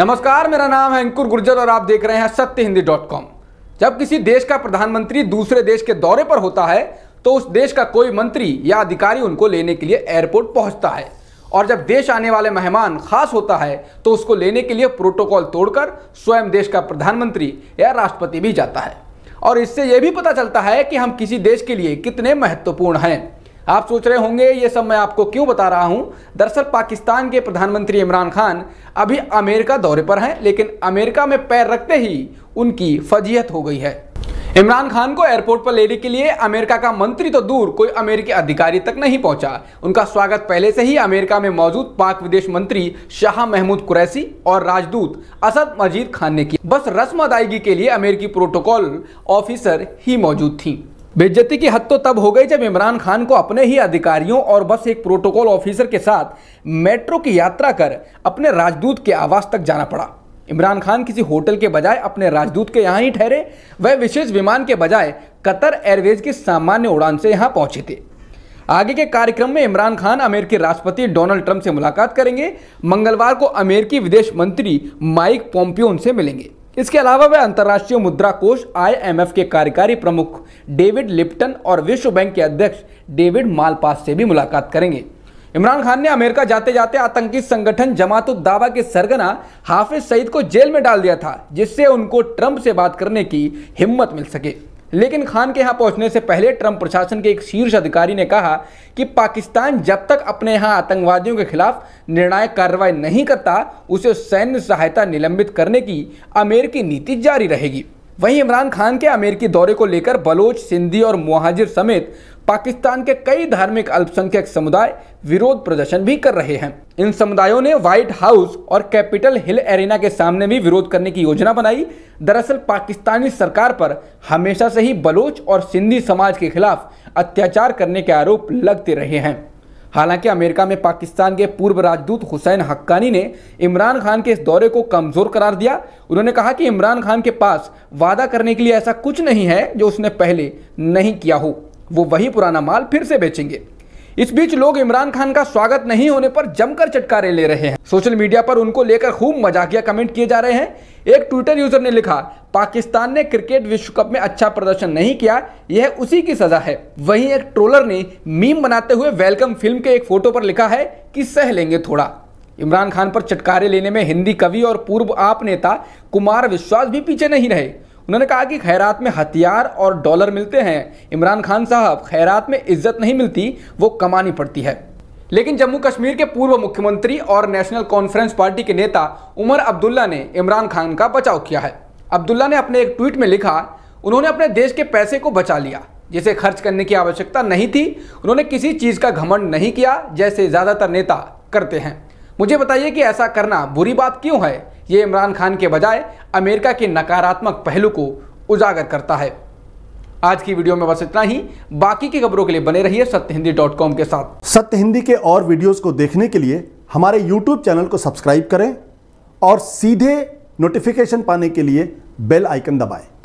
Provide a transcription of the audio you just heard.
नमस्कार मेरा नाम है अंकुर गुर्जर और आप देख रहे हैं सत्य हिंदी डॉट कॉम जब किसी देश का प्रधानमंत्री दूसरे देश के दौरे पर होता है तो उस देश का कोई मंत्री या अधिकारी उनको लेने के लिए एयरपोर्ट पहुंचता है और जब देश आने वाले मेहमान खास होता है तो उसको लेने के लिए प्रोटोकॉल तोड़कर स्वयं देश का प्रधानमंत्री या राष्ट्रपति भी जाता है और इससे यह भी पता चलता है कि हम किसी देश के लिए कितने महत्वपूर्ण हैं आप सोच रहे होंगे ये सब मैं आपको क्यों बता रहा हूं दरअसल पाकिस्तान के प्रधानमंत्री इमरान खान अभी अमेरिका दौरे पर हैं लेकिन अमेरिका में पैर रखते ही उनकी फजीहत हो गई है इमरान खान को एयरपोर्ट पर लेने के लिए अमेरिका का मंत्री तो दूर कोई अमेरिकी अधिकारी तक नहीं पहुंचा उनका स्वागत पहले से ही अमेरिका में मौजूद पाक विदेश मंत्री शाह महमूद कुरैसी और राजदूत असद मजीद खान ने की बस रस्म अदायगी के लिए अमेरिकी प्रोटोकॉल ऑफिसर ही मौजूद थी बेज्जती की हद तो तब हो गई जब इमरान खान को अपने ही अधिकारियों और बस एक प्रोटोकॉल ऑफिसर के साथ मेट्रो की यात्रा कर अपने राजदूत के आवास तक जाना पड़ा इमरान खान किसी होटल के बजाय अपने राजदूत के यहाँ ही ठहरे वह विशेष विमान के बजाय कतर एयरवेज की सामान्य उड़ान से यहाँ पहुंचे थे आगे के कार्यक्रम में इमरान खान अमेरिकी राष्ट्रपति डोनाल्ड ट्रंप से मुलाकात करेंगे मंगलवार को अमेरिकी विदेश मंत्री माइक पोम्पियो उनसे मिलेंगे इसके अलावा वह अंतर्राष्ट्रीय मुद्रा कोष आईएमएफ के कार्यकारी प्रमुख डेविड लिप्टन और विश्व बैंक के अध्यक्ष डेविड मालपास से भी मुलाकात करेंगे इमरान खान ने अमेरिका जाते जाते आतंकी संगठन जमात उद्दावा के सरगना हाफिज सईद को जेल में डाल दिया था जिससे उनको ट्रंप से बात करने की हिम्मत मिल सके लेकिन खान के यहाँ पहुँचने से पहले ट्रंप प्रशासन के एक शीर्ष अधिकारी ने कहा कि पाकिस्तान जब तक अपने यहाँ आतंकवादियों के खिलाफ निर्णायक कार्रवाई नहीं करता उसे सैन्य सहायता निलंबित करने की अमेरिकी नीति जारी रहेगी वहीं इमरान खान के अमेरिकी दौरे को लेकर बलोच सिंधी और मुहाजिर समेत पाकिस्तान के कई धार्मिक अल्पसंख्यक समुदाय विरोध प्रदर्शन भी कर रहे हैं इन समुदायों ने व्हाइट हाउस और कैपिटल हिल एरिना के सामने भी विरोध करने की योजना बनाई दरअसल पाकिस्तानी सरकार पर हमेशा से ही बलोच और सिंधी समाज के खिलाफ अत्याचार करने के आरोप लगते रहे हैं हालांकि अमेरिका में पाकिस्तान के पूर्व राजदूत हुसैन हक्कानी ने इमरान खान के इस दौरे को कमज़ोर करार दिया उन्होंने कहा कि इमरान खान के पास वादा करने के लिए ऐसा कुछ नहीं है जो उसने पहले नहीं किया हो वो वही पुराना माल फिर से बेचेंगे इस बीच लोग इमरान खान का स्वागत नहीं होने पर जमकर चटकारे ले रहे हैं सोशल मीडिया पर उनको लेकर खूब मजाकिया कमेंट किए जा रहे हैं एक ट्विटर यूजर ने लिखा पाकिस्तान ने क्रिकेट विश्व कप में अच्छा प्रदर्शन नहीं किया यह उसी की सजा है वहीं एक ट्रोलर ने मीम बनाते हुए वेलकम फिल्म के एक फोटो पर लिखा है कि सह लेंगे थोड़ा इमरान खान पर चटकारे लेने में हिंदी कवि और पूर्व आप नेता कुमार विश्वास भी पीछे नहीं रहे उन्होंने कहा कि खैरात में हथियार और डॉलर मिलते हैं इमरान खान साहब खैरात में इज्जत नहीं मिलती वो कमानी पड़ती है लेकिन जम्मू कश्मीर के पूर्व मुख्यमंत्री और नेशनल कॉन्फ्रेंस पार्टी के नेता उमर अब्दुल्ला ने इमरान खान का बचाव किया है अब्दुल्ला ने अपने एक ट्वीट में लिखा उन्होंने अपने देश के पैसे को बचा लिया जिसे खर्च करने की आवश्यकता नहीं थी उन्होंने किसी चीज़ का घमंड नहीं किया जैसे ज़्यादातर नेता करते हैं मुझे बताइए कि ऐसा करना बुरी बात क्यों है ये इमरान खान के बजाय अमेरिका के नकारात्मक पहलू को उजागर करता है आज की वीडियो में बस इतना ही बाकी की खबरों के लिए बने रहिए सत्य हिंदी डॉट कॉम के साथ सत्य हिंदी के और वीडियोस को देखने के लिए हमारे यूट्यूब चैनल को सब्सक्राइब करें और सीधे नोटिफिकेशन पाने के लिए बेल आइकन दबाएं